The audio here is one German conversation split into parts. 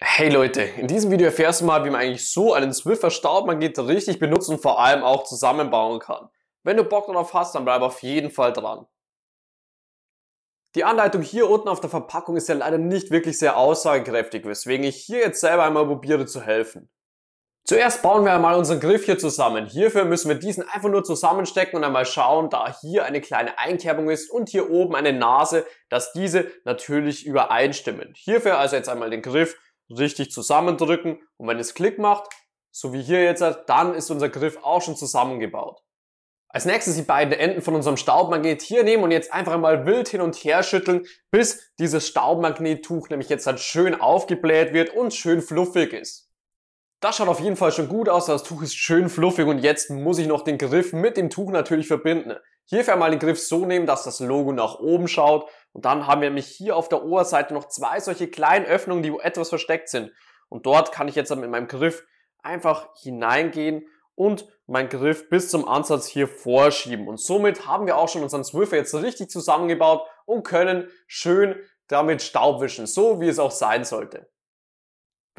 Hey Leute, in diesem Video erfährst du mal, wie man eigentlich so einen Swiffer geht richtig benutzen und vor allem auch zusammenbauen kann. Wenn du Bock darauf hast, dann bleib auf jeden Fall dran. Die Anleitung hier unten auf der Verpackung ist ja leider nicht wirklich sehr aussagekräftig, weswegen ich hier jetzt selber einmal probiere zu helfen. Zuerst bauen wir einmal unseren Griff hier zusammen. Hierfür müssen wir diesen einfach nur zusammenstecken und einmal schauen, da hier eine kleine Einkerbung ist und hier oben eine Nase, dass diese natürlich übereinstimmen. Hierfür also jetzt einmal den Griff richtig zusammendrücken und wenn es Klick macht, so wie hier jetzt, dann ist unser Griff auch schon zusammengebaut. Als nächstes die beiden Enden von unserem Staubmagnet hier nehmen und jetzt einfach mal wild hin und her schütteln, bis dieses Staubmagnettuch nämlich jetzt halt schön aufgebläht wird und schön fluffig ist. Das schaut auf jeden Fall schon gut aus, das Tuch ist schön fluffig und jetzt muss ich noch den Griff mit dem Tuch natürlich verbinden. Hierfür einmal den Griff so nehmen, dass das Logo nach oben schaut und dann haben wir nämlich hier auf der Oberseite noch zwei solche kleinen Öffnungen, die etwas versteckt sind. Und dort kann ich jetzt mit meinem Griff einfach hineingehen und meinen Griff bis zum Ansatz hier vorschieben. Und somit haben wir auch schon unseren Swiffer jetzt richtig zusammengebaut und können schön damit Staub wischen, so wie es auch sein sollte.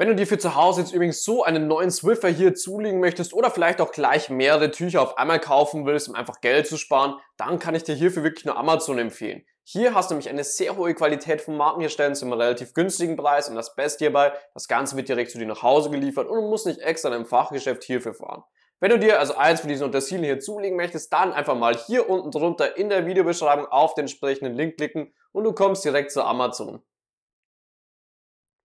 Wenn du dir für zu Hause jetzt übrigens so einen neuen Swiffer hier zulegen möchtest oder vielleicht auch gleich mehrere Tücher auf einmal kaufen willst, um einfach Geld zu sparen, dann kann ich dir hierfür wirklich nur Amazon empfehlen. Hier hast du nämlich eine sehr hohe Qualität von Markenherstellern zum relativ günstigen Preis und das Beste hierbei, das Ganze wird direkt zu dir nach Hause geliefert und du musst nicht extra in einem Fachgeschäft hierfür fahren. Wenn du dir also eins von diesen Untersilien hier zulegen möchtest, dann einfach mal hier unten drunter in der Videobeschreibung auf den entsprechenden Link klicken und du kommst direkt zu Amazon.